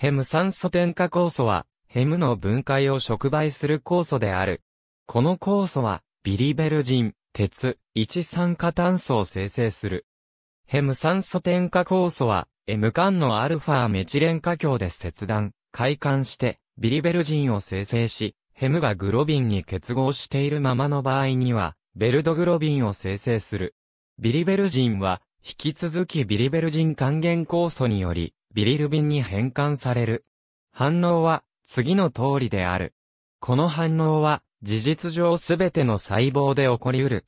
ヘム酸素添加酵素は、ヘムの分解を触媒する酵素である。この酵素は、ビリベルジン、鉄、一酸化炭素を生成する。ヘム酸素添加酵素は、M 間のアルファメチレン化強で切断、開管して、ビリベルジンを生成し、ヘムがグロビンに結合しているままの場合には、ベルドグロビンを生成する。ビリベルジンは、引き続きビリベルジン還元酵素により、ビリルビンに変換される。反応は、次の通りである。この反応は、事実上すべての細胞で起こりうる。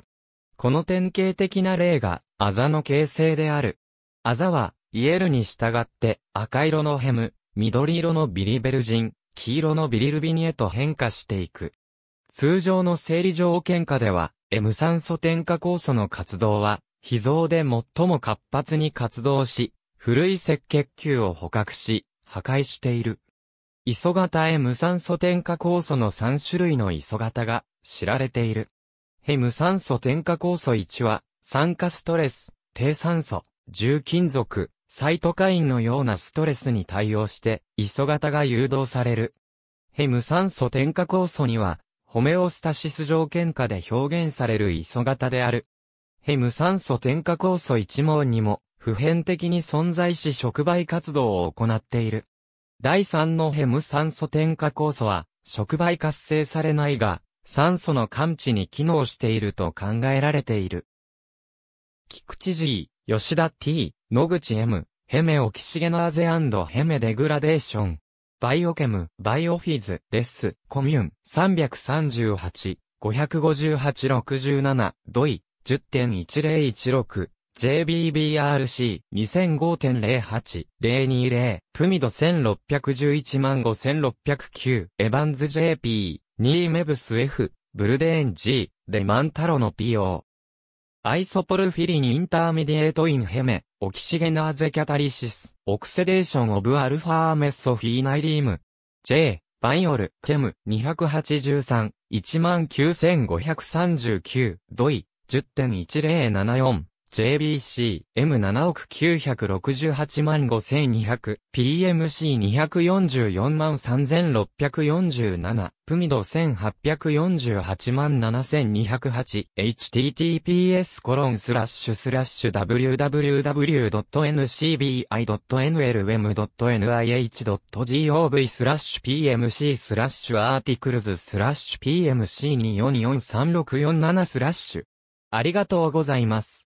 この典型的な例が、アザの形成である。アザは、イエルに従って赤色のヘム、緑色のビリベルジン、黄色のビリルビンへと変化していく。通常の生理条件下では、M 酸素添加酵素の活動は、脾臓で最も活発に活動し、古い赤血球を捕獲し、破壊している。磯型へ無酸素添加酵素の3種類の磯型が知られている。ヘ無酸素添加酵素1は、酸化ストレス、低酸素、重金属、サイトカインのようなストレスに対応して、磯型が誘導される。ヘ無酸素添加酵素には、ホメオスタシス条件下で表現される磯型である。ヘ無酸素添加酵素1問にも、普遍的に存在し触媒活動を行っている。第3のヘム酸素添加酵素は、触媒活性されないが、酸素の感知に機能していると考えられている。菊池 G、吉田 T、野口 M、ヘメオキシゲナーゼヘメデグラデーション。バイオケム、バイオフィズ、レス、コミューン、338、558、67、ドイ、10.1016、JBBRC2005.08-020 プミド1611万5609エバンズ JP ニーメブス F ブルデーン G デマンタロの PO アイソポルフィリンインターメディエートインヘメオキシゲナーゼキャタリシスオクセデーションオブアルファーメッソフィーナイリーム J バイオルケム283 19539ドイ10.1074 JBC、M7 億968万5200、PMC244 万3647、プミド1848万7208、https コロンスラッシュスラッシュ www.ncbi.nlwm.nih.gov スラッシュ PMC スラッシュアーティクルズスラッシュ PMC244364 7スラッシュ。ありがとうございます。